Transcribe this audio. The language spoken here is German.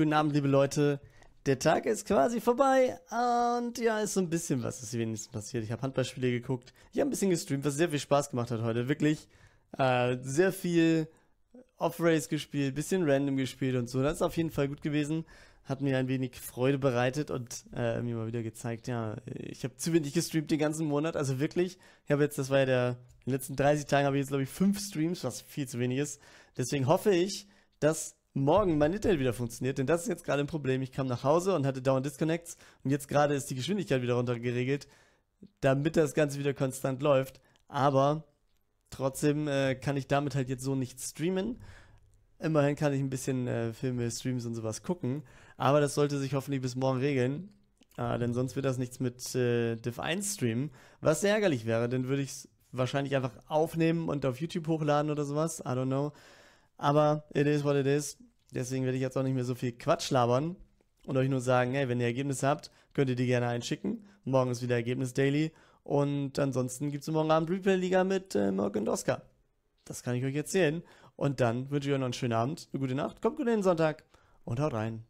Guten Abend, liebe Leute. Der Tag ist quasi vorbei und ja, ist so ein bisschen was ist wenigstens passiert. Ich habe Handballspiele geguckt, ich habe ein bisschen gestreamt, was sehr viel Spaß gemacht hat heute. Wirklich äh, sehr viel Off-Race gespielt, bisschen random gespielt und so. Das ist auf jeden Fall gut gewesen. Hat mir ein wenig Freude bereitet und äh, mir mal wieder gezeigt, ja, ich habe zu wenig gestreamt den ganzen Monat. Also wirklich, ich habe jetzt, das war ja der, in den letzten 30 Tagen habe ich jetzt, glaube ich, fünf Streams, was viel zu wenig ist. Deswegen hoffe ich, dass morgen mein Internet wieder funktioniert, denn das ist jetzt gerade ein Problem. Ich kam nach Hause und hatte dauernd Disconnects und jetzt gerade ist die Geschwindigkeit wieder runter geregelt, damit das Ganze wieder konstant läuft. Aber trotzdem äh, kann ich damit halt jetzt so nicht streamen. Immerhin kann ich ein bisschen äh, Filme, Streams und sowas gucken, aber das sollte sich hoffentlich bis morgen regeln. Äh, denn sonst wird das nichts mit äh, Div 1 streamen, was sehr ärgerlich wäre, denn würde ich es wahrscheinlich einfach aufnehmen und auf YouTube hochladen oder sowas, I don't know. Aber it is what it is. Deswegen werde ich jetzt auch nicht mehr so viel Quatsch labern und euch nur sagen, hey, wenn ihr Ergebnisse habt, könnt ihr die gerne einschicken. Morgen ist wieder Ergebnis Daily. Und ansonsten gibt es morgen Abend Replay Liga mit äh, Mark und Oscar. Das kann ich euch erzählen. Und dann wünsche ich euch noch einen schönen Abend, eine gute Nacht, kommt gut in den Sonntag und haut rein.